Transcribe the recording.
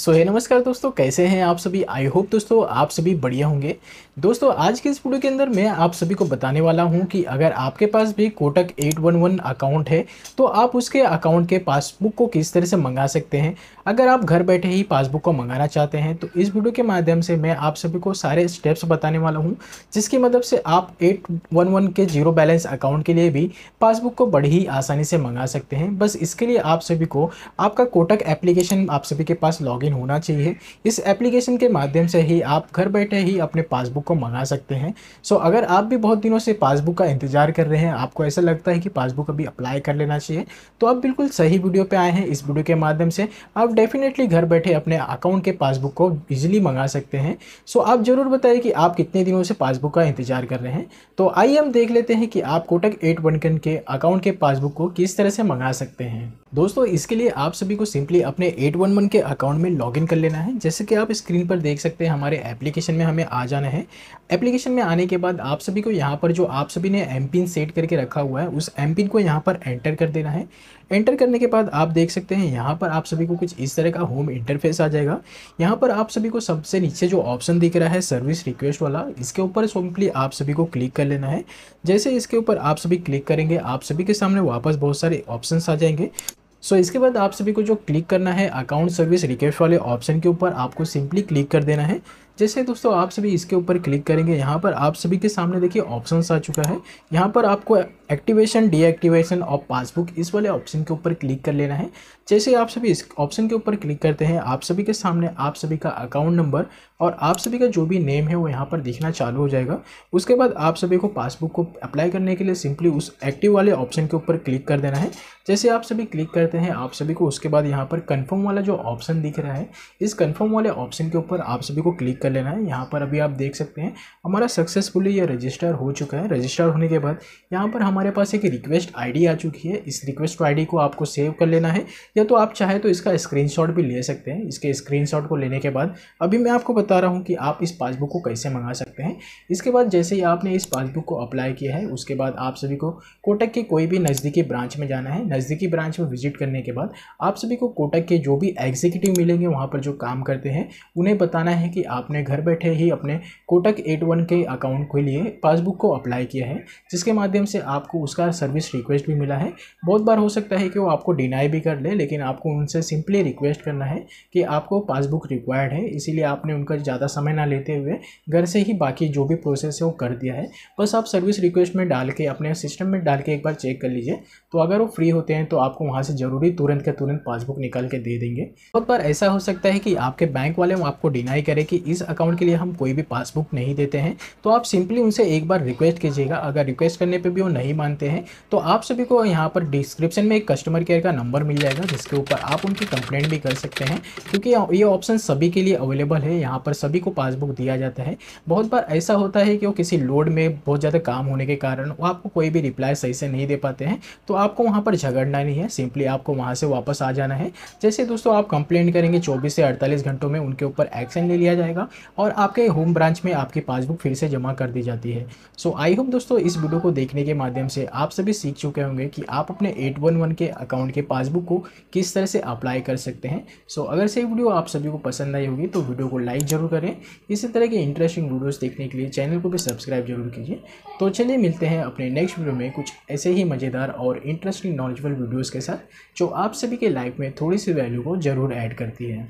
सो हे नमस्कार दोस्तों कैसे हैं आप सभी आई होप दोस्तों आप सभी बढ़िया होंगे दोस्तों आज के इस वीडियो के अंदर मैं आप सभी को बताने वाला हूं कि अगर आपके पास भी कोटक 811 अकाउंट है तो आप उसके अकाउंट के पासबुक को किस तरह से मंगा सकते हैं अगर आप घर बैठे ही पासबुक को मंगाना चाहते हैं तो इस वीडियो के माध्यम से मैं आप सभी को सारे स्टेप्स बताने वाला हूँ जिसकी मदद मतलब से आप एट वन वन के जीरो बैलेंस अकाउंट के लिए भी पासबुक को बड़ी ही आसानी से मंगा सकते हैं बस इसके लिए आप सभी को आपका कोटक एप्लीकेशन आप सभी के पास लॉग होना चाहिए इस एप्लीकेशन के माध्यम से ही आप घर बैठे ही अपने पासबुक को मंगा सकते हैं सो अगर आप भी बहुत दिनों से पासबुक का इंतजार कर रहे हैं आपको ऐसा लगता है कि पासबुक अभी अप्लाई कर लेना चाहिए तो आप बिल्कुल सही वीडियो पर आए हैं इस वीडियो के माध्यम से आप डेफिनेटली घर बैठे अपने अकाउंट के पासबुक को इजीली मंगा सकते हैं सो आप ज़रूर बताइए कि आप कितने दिनों से पासबुक का इंतजार कर रहे हैं तो आइए हम देख लेते हैं कि आप कोटक एट के अकाउंट के पासबुक को किस तरह से मंगा सकते हैं दोस्तों इसके लिए आप सभी को सिंपली अपने 811 के अकाउंट में लॉगिन कर लेना है जैसे कि आप स्क्रीन पर देख सकते हैं हमारे एप्लीकेशन में हमें आ जाना है एप्लीकेशन में आने के बाद आप सभी को यहाँ पर जो आप सभी ने एम पिन सेट करके रखा हुआ है उस एम पिन को यहाँ पर एंटर कर देना है एंटर करने के बाद आप देख सकते हैं यहाँ पर आप सभी को कुछ इस तरह का होम इंटरफेस आ जाएगा यहाँ पर आप सभी को सबसे नीचे जो ऑप्शन दिख रहा है सर्विस रिक्वेस्ट वाला इसके ऊपर सिंपली आप सभी को क्लिक कर लेना है जैसे इसके ऊपर आप सभी क्लिक करेंगे आप सभी के सामने वापस बहुत सारे ऑप्शन आ जाएंगे सो इसके बाद आप सभी को जो क्लिक करना है अकाउंट सर्विस रिक्वेस्ट वाले ऑप्शन के ऊपर आपको सिंपली क्लिक कर देना है जैसे दोस्तों आप सभी इसके ऊपर क्लिक करेंगे यहाँ पर आप सभी के सामने देखिए ऑप्शन आ चुका है यहाँ पर आपको एक्टिवेशन डीएक्टिवेशन ऑफ पासबुक इस वाले ऑप्शन के ऊपर क्लिक कर लेना है जैसे आप सभी इस ऑप्शन के ऊपर क्लिक करते हैं आप सभी के सामने आप सभी का अकाउंट नंबर और आप सभी का जो भी नेम है वो यहाँ पर दिखना चालू हो जाएगा उसके बाद आप सभी को पासबुक को अप्लाई करने के लिए सिंपली उस एक्टिव वाले ऑप्शन के ऊपर क्लिक कर देना है जैसे आप सभी क्लिक करते हैं आप सभी को उसके बाद यहाँ पर कन्फर्म वाला जो ऑप्शन दिख रहा है इस कन्फर्म वाले ऑप्शन के ऊपर आप सभी को क्लिक कर कर लेना है यहाँ पर अभी आप देख सकते हैं हमारा सक्सेसफुली ये रजिस्टर हो चुका है रजिस्टर होने के बाद यहाँ पर हमारे पास एक रिक्वेस्ट आईडी आ चुकी है इस रिक्वेस्ट आईडी को आपको सेव कर लेना है या तो आप चाहे तो इसका स्क्रीनशॉट भी ले सकते हैं इसके स्क्रीनशॉट को लेने के बाद अभी मैं आपको बता रहा हूँ कि आप इस पासबुक को कैसे मंगा सकते हैं इसके बाद जैसे ही आपने इस पासबुक को अप्लाई किया है उसके बाद आप सभी को कोटक के कोई भी नज़दीकी ब्रांच में जाना है नज़दीकी ब्रांच में विजिट करने के बाद आप सभी को कोटक के जो भी एग्जीक्यूटिव मिलेंगे वहाँ पर जो काम करते हैं उन्हें बताना है कि आप आपने घर बैठे ही अपने कोटक एट वन के अकाउंट के लिए पासबुक को अप्लाई किया है जिसके माध्यम से आपको उसका सर्विस रिक्वेस्ट भी मिला है बहुत बार हो सकता है कि वो आपको डिनाई भी कर ले, लेकिन आपको उनसे सिंपली रिक्वेस्ट करना है कि आपको पासबुक रिक्वायर्ड है इसीलिए आपने उनका ज़्यादा समय ना लेते हुए घर से ही बाकी जो भी प्रोसेस है वो कर दिया है बस आप सर्विस रिक्वेस्ट में डाल के अपने सिस्टम में डाल के एक बार चेक कर लीजिए तो अगर वो फ्री होते हैं तो आपको वहाँ से ज़रूरी तुरंत के तुरंत पासबुक निकाल के दे देंगे बहुत बार ऐसा हो सकता है कि आपके बैंक वाले आपको डिनाई करें कि इस इस अकाउंट के लिए हम कोई भी पासबुक नहीं देते हैं तो आप सिंपली उनसे एक बार रिक्वेस्ट कीजिएगा अगर रिक्वेस्ट करने पर भी वो नहीं मानते हैं तो आप सभी को यहाँ पर डिस्क्रिप्शन में एक कस्टमर केयर का नंबर मिल जाएगा जिसके ऊपर आप उनकी कंप्लेंट भी कर सकते हैं क्योंकि ये ऑप्शन सभी के लिए अवेलेबल है यहाँ पर सभी को पासबुक दिया जाता है बहुत बार ऐसा होता है कि वो किसी लोड में बहुत ज़्यादा काम होने के कारण वो आपको कोई भी रिप्लाई सही से नहीं दे पाते हैं तो आपको वहाँ पर झगड़ना नहीं है सिंपली आपको वहाँ से वापस आ जाना है जैसे दोस्तों आप कंप्लेंट करेंगे चौबीस से अड़तालीस घंटों में उनके ऊपर एक्शन ले लिया जाएगा और आपके होम ब्रांच में आपकी पासबुक फिर से जमा कर दी जाती है सो आई होप दोस्तों इस वीडियो को देखने के माध्यम से आप सभी सीख चुके होंगे कि आप अपने 811 के अकाउंट के पासबुक को किस तरह से अप्लाई कर सकते हैं सो अगर से वीडियो आप सभी को पसंद आई होगी तो वीडियो को लाइक ज़रूर करें इसी तरह के इंटरेस्टिंग वीडियोज़ देखने के लिए चैनल को भी सब्सक्राइब जरूर कीजिए तो चलिए मिलते हैं अपने नेक्स्ट वीडियो में कुछ ऐसे ही मज़ेदार और इंटरेस्टिंग नॉलेजबल वीडियोज़ के साथ जो आप सभी के लाइफ में थोड़ी सी वैल्यू को ज़रूर ऐड करती है